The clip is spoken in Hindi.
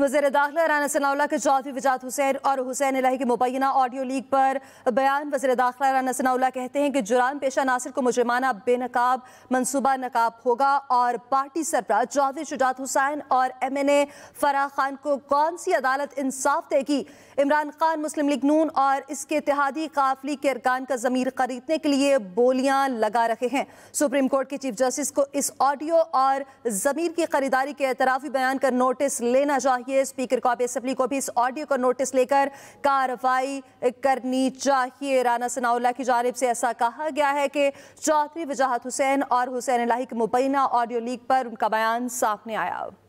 वजीर दाखिला राना सनाउल्ला के चौधरी वजात हुसैन और हुसैन अलह के मुबैना ऑडियो लीक पर बयान वजीर दाखिला राना सनाउल्ला कहते हैं कि जुरान पेशा नासिर को मुजरमाना बेनकाब मनसूबा नकाब होगा और पार्टी सरबरा चौधरी शुजात हुसैन और M N A Farah Khan को कौन सी अदालत इंसाफ देगी इमरान खान मुस्लिम लीग नून और इसके इतिहादी काफली के अरकान का ज़मीर खरीदने के लिए बोलियाँ लगा रहे हैं सुप्रीम कोर्ट के चीफ जस्टिस को इस ऑडियो और ज़मीर की खरीदारी के एतराफ़ी बयान कर नोटिस लेना चाहिए चाहिए स्पीकर को असम्बली को भी इस ऑडियो का नोटिस लेकर कार्रवाई करनी चाहिए राना सनाउल्ला की जानब से ऐसा कहा गया है कि चौधरी वजाहत हुसैन और हुसैन लाही के मुबैना ऑडियो लीक पर उनका बयान सामने आया